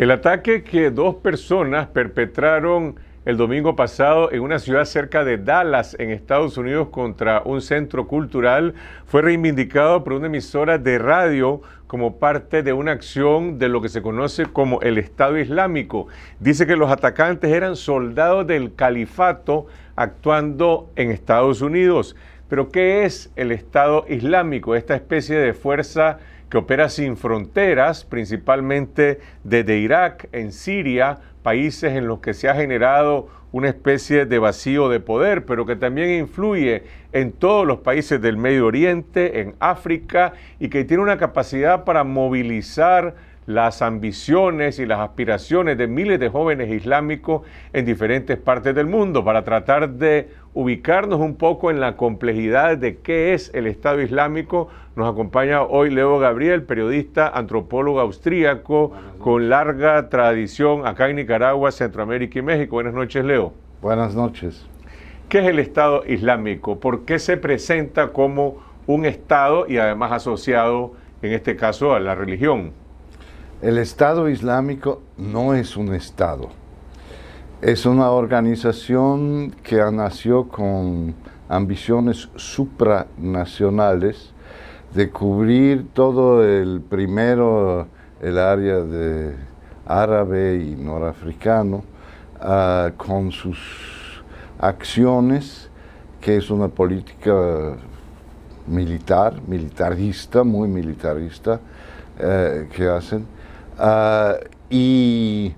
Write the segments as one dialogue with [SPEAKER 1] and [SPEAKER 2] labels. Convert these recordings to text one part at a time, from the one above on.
[SPEAKER 1] El ataque que dos personas perpetraron el domingo pasado en una ciudad cerca de Dallas, en Estados Unidos, contra un centro cultural, fue reivindicado por una emisora de radio como parte de una acción de lo que se conoce como el Estado Islámico. Dice que los atacantes eran soldados del califato actuando en Estados Unidos. Pero ¿qué es el Estado Islámico? Esta especie de fuerza que opera sin fronteras, principalmente desde Irak, en Siria, países en los que se ha generado una especie de vacío de poder, pero que también influye en todos los países del Medio Oriente, en África, y que tiene una capacidad para movilizar las ambiciones y las aspiraciones de miles de jóvenes islámicos en diferentes partes del mundo para tratar de ubicarnos un poco en la complejidad de qué es el Estado Islámico. Nos acompaña hoy Leo Gabriel, periodista, antropólogo austríaco con larga tradición acá en Nicaragua, Centroamérica y México. Buenas noches, Leo. Buenas noches. ¿Qué es el Estado Islámico? ¿Por qué se presenta como un Estado y además asociado, en este caso, a la religión? El Estado
[SPEAKER 2] Islámico no es un Estado. Es una organización que nació con ambiciones supranacionales de cubrir todo el primero, el área de árabe y norafricano, ah, con sus acciones, que es una política militar, militarista, muy militarista, eh, que hacen Ah, y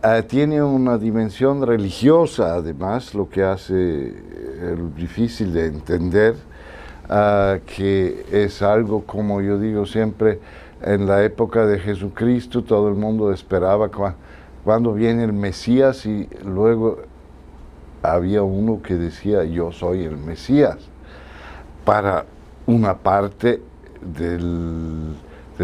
[SPEAKER 2] ah, tiene una dimensión religiosa, además, lo que hace eh, difícil de entender, ah, que es algo, como yo digo siempre, en la época de Jesucristo todo el mundo esperaba cuando viene el Mesías y luego había uno que decía, yo soy el Mesías, para una parte de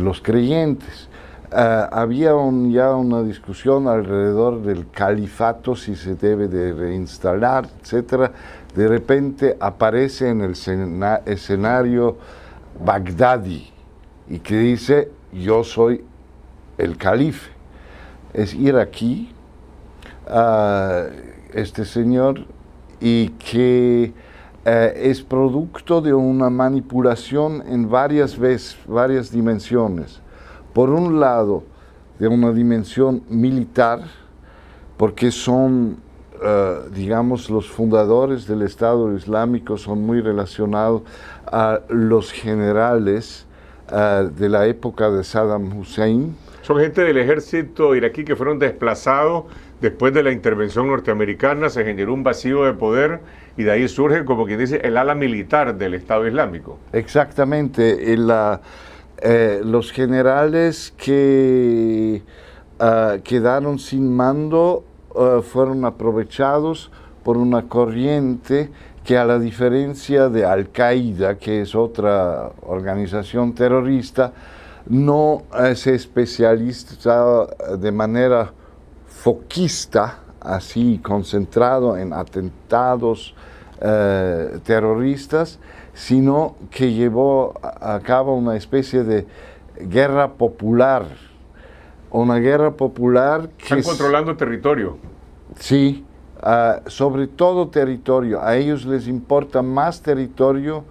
[SPEAKER 2] los creyentes. Ah, había ya una discusión alrededor del califato, si se debe de reinstalar, etc. De repente aparece en el escenario Bagdadi y que dice, yo soy el calife. Es ir aquí ah, este señor y que eh, es producto de una manipulación en varias veces, varias dimensiones por un lado, de una dimensión militar, porque son, eh, digamos, los fundadores del Estado Islámico son muy relacionados a los
[SPEAKER 1] generales eh, de la época de Saddam Hussein. Son gente del ejército iraquí que fueron desplazados después de la intervención norteamericana, se generó un vacío de poder y de ahí surge, como quien dice, el ala militar del Estado Islámico.
[SPEAKER 2] Exactamente. Eh, los generales que ah, quedaron sin mando ah, fueron aprovechados por una corriente que a la diferencia de Al-Qaeda, que es otra organización terrorista, no eh, se especializa de manera foquista, así concentrado en atentados eh, terroristas, sino que llevó a cabo una especie de guerra popular. Una guerra popular que... Están controlando
[SPEAKER 1] territorio.
[SPEAKER 2] Sí, ah, sobre todo territorio. A ellos les importa más territorio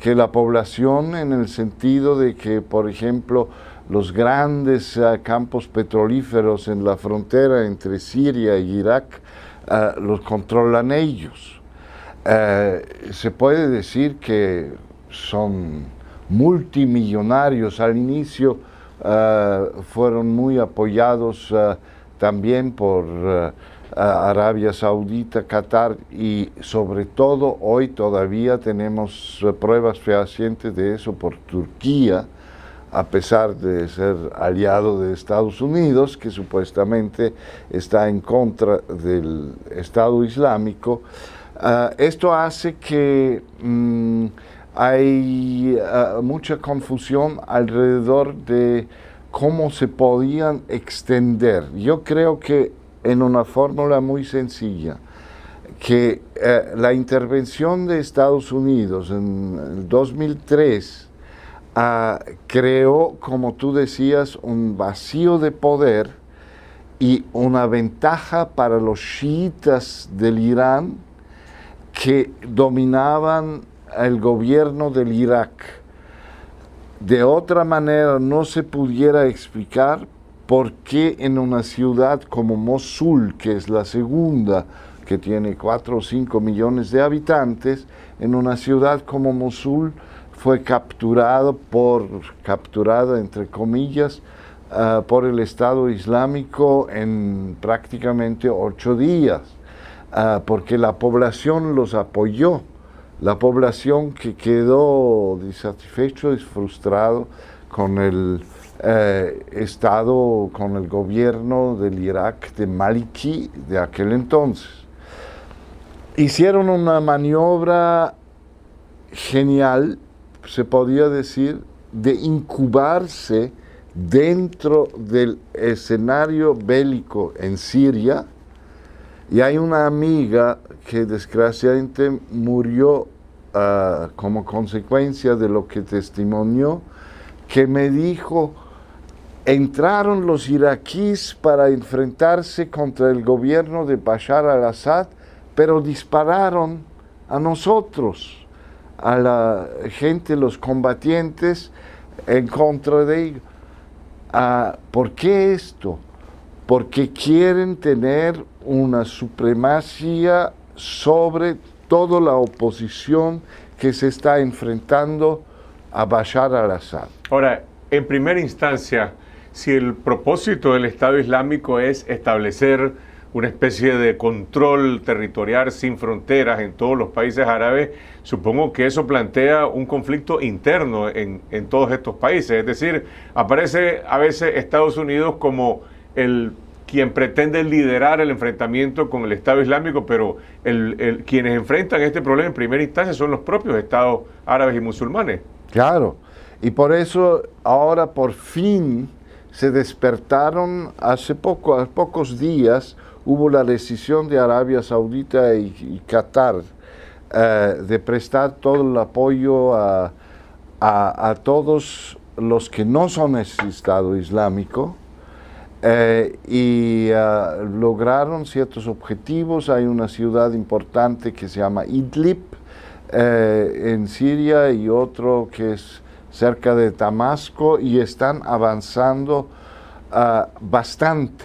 [SPEAKER 2] que la población en el sentido de que, por ejemplo, los grandes ah, campos petrolíferos en la frontera entre Siria e Irak ah, los controlan ellos. Eh, se puede decir que son multimillonarios. Al inicio eh, fueron muy apoyados eh, también por Arabia Saudita, Qatar y sobre todo hoy todavía tenemos pruebas fehacientes de eso por Turquía a pesar de ser aliado de Estados Unidos, que supuestamente está en contra del Estado Islámico, Ah, esto hace que mm, hay ah, mucha confusión alrededor de cómo se podían extender. Yo creo que en una fórmula muy sencilla, que eh, la intervención de Estados Unidos en el 2003 ah, creó, como tú decías, un vacío de poder y una ventaja para los chiitas del Irán que dominaban el gobierno del Irak. De otra manera no se pudiera explicar por qué en una ciudad como Mosul, que es la segunda, que tiene 4 o 5 millones de habitantes, en una ciudad como Mosul fue capturado por, capturada entre comillas, ah, por el Estado Islámico en prácticamente ocho días Ah, porque la población los apoyó. La población que quedó desatisfecha y frustrado con el eh, Estado, con el gobierno del Irak de Maliki de aquel entonces. Hicieron una maniobra genial, se podía decir, de incubarse dentro del escenario bélico en Siria y hay una amiga que desgraciadamente murió ah, como consecuencia de lo que testimonió, que me dijo, entraron los iraquíes para enfrentarse contra el gobierno de Bashar al-Assad, pero dispararon a nosotros, a la gente, los combatientes, en contra de ellos. Ah, ¿Por qué esto? Porque quieren tener una supremacía sobre toda la oposición que se está enfrentando a Bashar al-Assad.
[SPEAKER 1] Ahora, en primera instancia, si el propósito del Estado Islámico es establecer una especie de control territorial sin fronteras en todos los países árabes, supongo que eso plantea un conflicto interno en, en todos estos países. Es decir, aparece a veces Estados Unidos como el quien pretende liderar el enfrentamiento con el Estado Islámico, pero el, quienes enfrentan este problema en primera instancia son los propios estados árabes y musulmanes. Claro,
[SPEAKER 2] y por eso ahora por fin se despertaron hace poco, hace pocos días hubo la decisión de Arabia Saudita y, Qatar eh, de prestar todo el apoyo a, todos los que no son ese Estado Islámico eh, y ah, lograron ciertos objetivos. Hay una ciudad importante que se llama Idlib eh, en Siria y otro que es cerca de Damasco y están avanzando ah, bastante,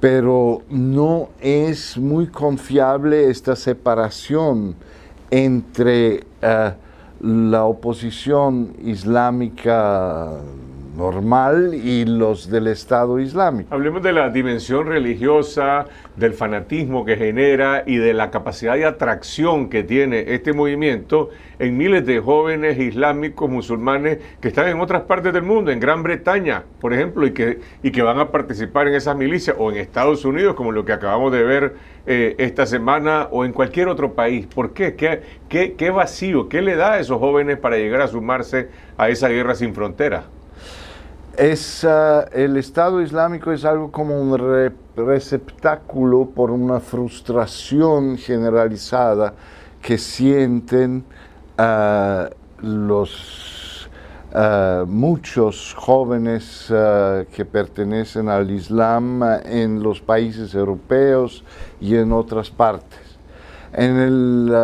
[SPEAKER 2] pero no es muy confiable esta separación entre ah, la oposición islámica normal y los del Estado Islámico. Hablemos
[SPEAKER 1] de la dimensión religiosa, del fanatismo que genera y de la capacidad de atracción que tiene este movimiento en miles de jóvenes islámicos musulmanes que están en otras partes del mundo, en Gran Bretaña, por ejemplo, y que, y que van a participar en esas milicias, o en Estados Unidos, como lo que acabamos de ver eh, esta semana, o en cualquier otro país. ¿Por qué? ¿Qué, qué? ¿Qué vacío? ¿Qué le da a esos jóvenes para llegar a sumarse a esa guerra sin fronteras?
[SPEAKER 2] es, ah, el Estado Islámico es algo como un receptáculo por una frustración generalizada que sienten ah, los ah, muchos jóvenes que pertenecen al Islam en los países europeos y en otras partes. En, el,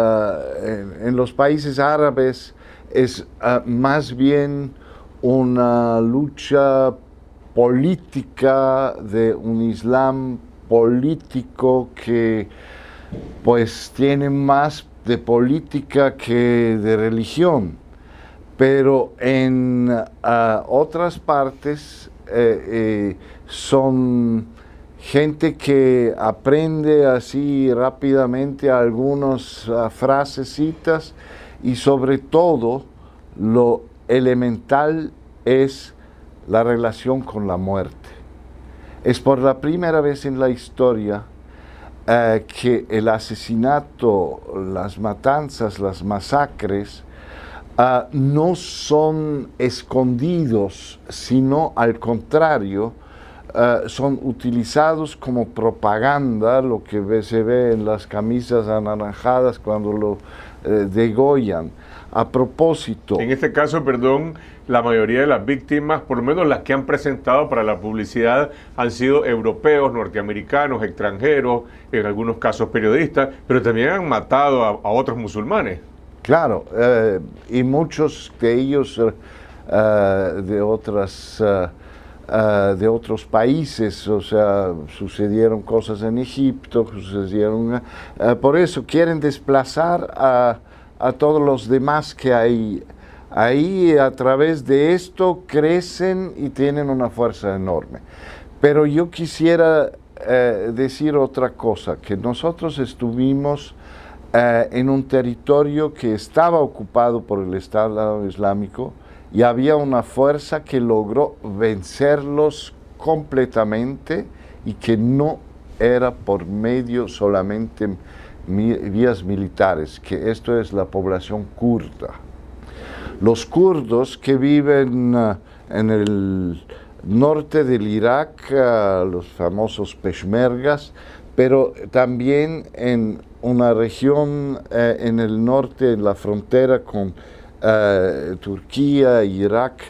[SPEAKER 2] en los países árabes es más bien una lucha política de un Islam político que pues tiene más de política que de religión. Pero en ah, otras partes eh, eh, son gente que aprende así rápidamente algunas ah, frasecitas y sobre todo lo elemental es la relación con la muerte. Es por la primera vez en la historia eh, que el asesinato, las matanzas, las masacres, ah, no son escondidos, sino al contrario, eh, son utilizados como propaganda, lo que se ve en las camisas anaranjadas
[SPEAKER 1] cuando lo eh, degollan. A propósito. En este caso, perdón, la mayoría de las víctimas, por lo menos las que han presentado para la publicidad, han sido europeos, norteamericanos, extranjeros, en algunos casos periodistas, pero también han matado a, otros musulmanes.
[SPEAKER 2] Claro, eh, y muchos de ellos de otras Ah, de otros países, o sea, sucedieron cosas en Egipto, sucedieron... Ah, ah, por eso quieren desplazar a, todos los demás que hay ahí a través de esto crecen y tienen una fuerza enorme. Pero yo quisiera eh, decir otra cosa, que nosotros estuvimos eh, en un territorio que estaba ocupado por el Estado Islámico, y había una fuerza que logró vencerlos completamente y que no era por medio solamente vías militares, que esto es la población kurda. Los kurdos que viven ah, en el norte del Irak, ah, los famosos peshmergas, pero también en una región eh, en el norte, en la frontera con eh, Turquía, Irak,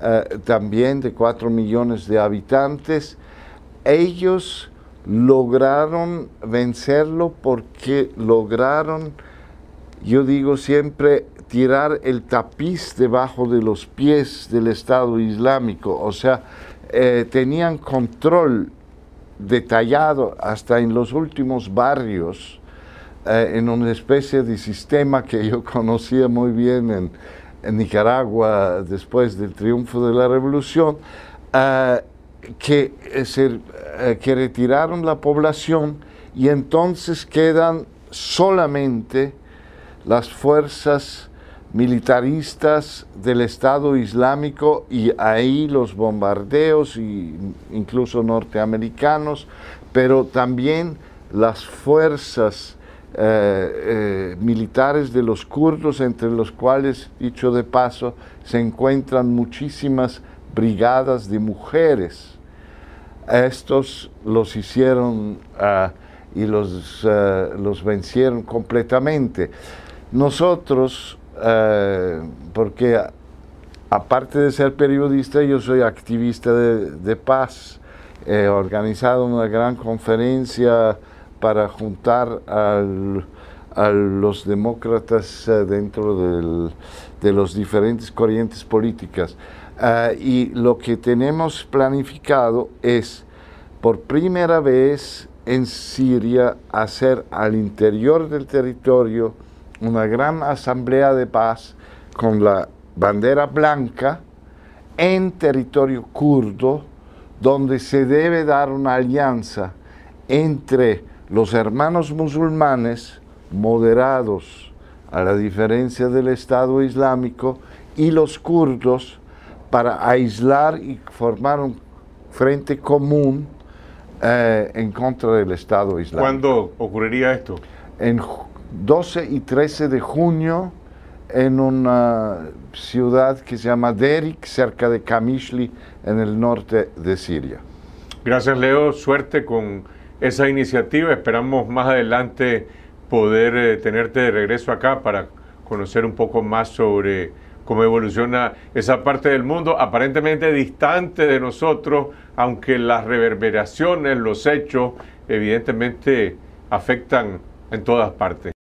[SPEAKER 2] eh, también de cuatro millones de habitantes, ellos lograron vencerlo porque lograron, yo digo siempre, tirar el tapiz debajo de los pies del Estado Islámico, o sea, eh, tenían control detallado hasta en los últimos barrios eh, en una especie de sistema que yo conocía muy bien en, Nicaragua después del triunfo de la revolución, eh, que, eh, que retiraron la población y entonces quedan solamente las fuerzas militaristas del Estado Islámico y ahí los bombardeos incluso norteamericanos, pero también las fuerzas eh, eh, militares de los kurdos, entre los cuales, dicho de paso, se encuentran muchísimas brigadas de mujeres. Estos los hicieron ah, y los, ah, los, vencieron completamente. Nosotros, ah, porque aparte de ser periodista, yo soy activista de, de paz, he organizado una gran conferencia para juntar a los demócratas eh, dentro de los diferentes corrientes políticas. Eh, y lo que tenemos planificado es, por primera vez en Siria, hacer al interior del territorio una gran asamblea de paz con la bandera blanca en territorio kurdo, donde se debe dar una alianza entre los hermanos musulmanes moderados, a la diferencia del Estado Islámico, y los kurdos para aislar y formar un frente común eh, en contra del Estado Islámico.
[SPEAKER 1] ¿Cuándo ocurriría esto? En
[SPEAKER 2] 12 y 13 de junio en una ciudad que se llama Derik, cerca de Kamishli, en el norte de Siria.
[SPEAKER 1] Gracias, Leo. Suerte con esa iniciativa. Esperamos más adelante poder eh, tenerte de regreso acá para conocer un poco más sobre cómo evoluciona esa parte del mundo, aparentemente distante de nosotros, aunque las reverberaciones, los hechos, evidentemente afectan en todas partes.